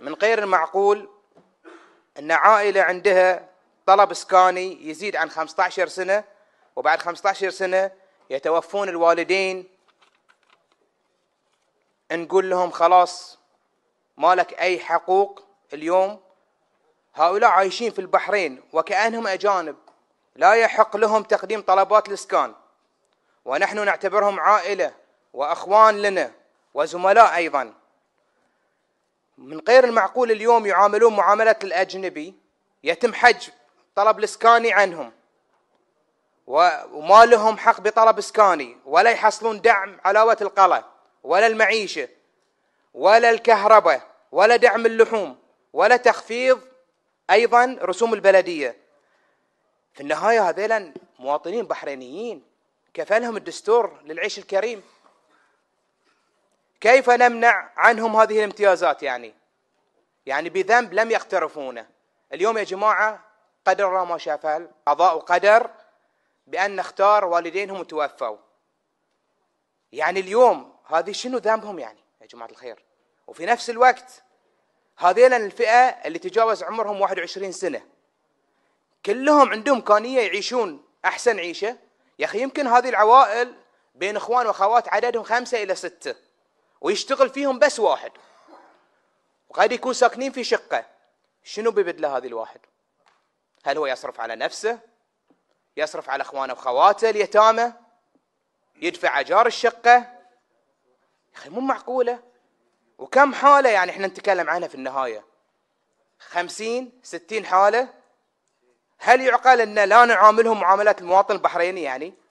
من غير المعقول أن عائلة عندها طلب إسكاني يزيد عن 15 سنة وبعد 15 سنة يتوفون الوالدين نقول لهم خلاص ما لك أي حقوق اليوم هؤلاء عايشين في البحرين وكأنهم أجانب لا يحق لهم تقديم طلبات الإسكان ونحن نعتبرهم عائلة وأخوان لنا وزملاء أيضا من غير المعقول اليوم يعاملون معاملة الأجنبي يتم حج طلب الإسكاني عنهم وما لهم حق بطلب إسكاني ولا يحصلون دعم علاوة القلة ولا المعيشة ولا الكهرباء ولا دعم اللحوم ولا تخفيض أيضا رسوم البلدية في النهاية هذيلا مواطنين بحرينيين كفلهم الدستور للعيش الكريم كيف نمنع عنهم هذه الامتيازات يعني يعني بذنب لم يقترفونه اليوم يا جماعة قدر الله ما شاء قضاء قدر بأن نختار والدينهم وتوفوا يعني اليوم هذه شنو ذنبهم يعني يا جماعة الخير وفي نفس الوقت هذيلا الفئة اللي تجاوز عمرهم 21 سنة كلهم عندهم إمكانية يعيشون أحسن عيشة يا أخي يمكن هذه العوائل بين إخوان وأخوات عددهم خمسة إلى ستة ويشتغل فيهم بس واحد وقد يكون ساكنين في شقة شنو ببدله هذا الواحد هل هو يصرف على نفسه يصرف على اخوانه وخواته اليتامى يدفع اجار الشقه يا اخي مو معقوله وكم حاله يعني احنا نتكلم عنها في النهايه خمسين ستين حاله هل يعقل ان لا نعاملهم معاملات المواطن البحريني يعني